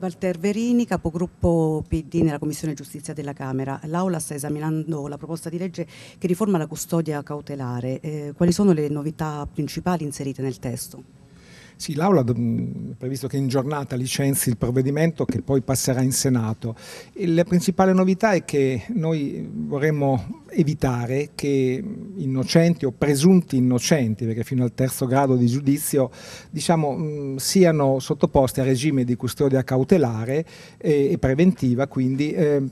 Walter Verini, capogruppo PD nella Commissione Giustizia della Camera. L'Aula sta esaminando la proposta di legge che riforma la custodia cautelare. Eh, quali sono le novità principali inserite nel testo? Sì, l'Aula mm, è previsto che in giornata licenzi il provvedimento che poi passerà in Senato. E la principale novità è che noi vorremmo evitare che innocenti o presunti innocenti, perché fino al terzo grado di giudizio, diciamo, mh, mm, siano sottoposti a regime di custodia cautelare e, e preventiva, quindi eh,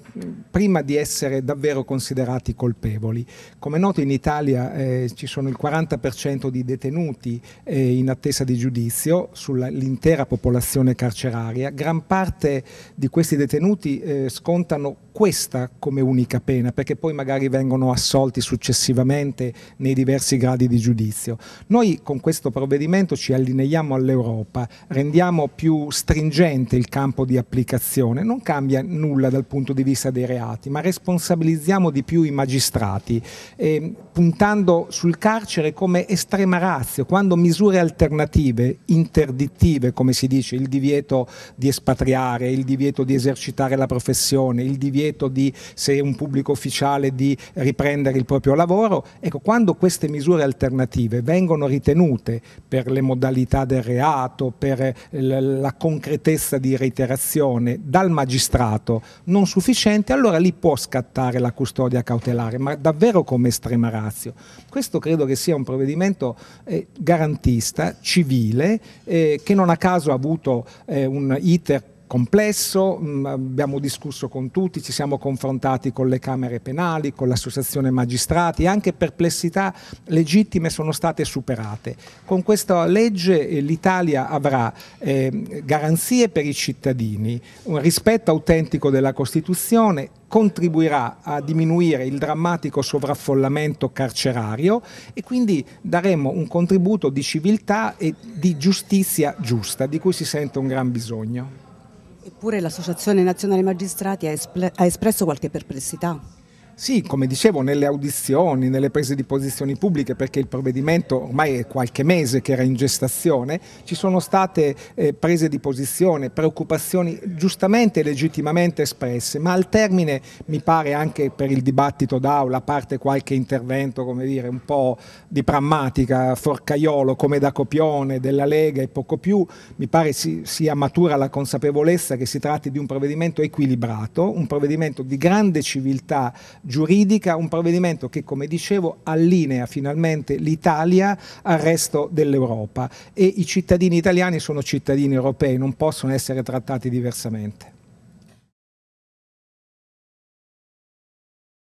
prima di essere davvero considerati colpevoli. Come noto in Italia eh, ci sono il 40% di detenuti eh, in attesa di giudizio sull'intera popolazione carceraria, gran parte di questi detenuti eh, scontano questa come unica pena, perché poi magari vengono assolti successivamente nei diversi gradi di giudizio. Noi con questo provvedimento ci allineiamo all'Europa, rendiamo più stringente il campo di applicazione, non cambia nulla dal punto di vista dei reati, ma responsabilizziamo di più i magistrati, eh, puntando sul carcere come estrema razio, quando misure alternative, interdittive come si dice, il divieto di espatriare, il divieto di esercitare la professione, il divieto divieto di, se un pubblico ufficiale di riprendere il proprio lavoro. Ecco, quando queste misure alternative vengono ritenute per le modalità del reato, per la concretezza di reiterazione dal magistrato non sufficiente, allora lì può scattare la custodia cautelare, ma davvero come estrema razio. Questo credo che sia un provvedimento eh, garantista, civile, eh, che non a caso ha avuto eh, un iter complesso, mm, abbiamo discusso con tutti, ci siamo confrontati con le Camere penali, con l'Associazione Magistrati anche perplessità legittime sono state superate. Con questa legge eh, l'Italia avrà ehm, garanzie per i cittadini, un rispetto autentico della Costituzione, contribuirà a diminuire il drammatico sovraffollamento carcerario e quindi daremo un contributo di civiltà e di giustizia giusta di cui si sente un gran bisogno. Eppure l'Associazione Nazionale Magistrati ha, espre- ha espresso qualche perplessità. Sì, come dicevo, nelle audizioni, nelle prese di posizioni pubbliche, perché il provvedimento ormai è qualche mese che era in gestazione, ci sono state eh, prese di posizione, preoccupazioni giustamente e legittimamente espresse, ma al termine mi pare anche per il dibattito d'aula, a parte qualche intervento, come dire, un po' di prammatica, forcaiolo, come da copione, della Lega e poco più, mi pare si, sia matura la consapevolezza che si tratti di un provvedimento equilibrato, un provvedimento di grande civiltà giuridica, un provvedimento che, come dicevo, allinea finalmente l'Italia al resto dell'Europa e i cittadini italiani sono cittadini europei, non possono essere trattati diversamente.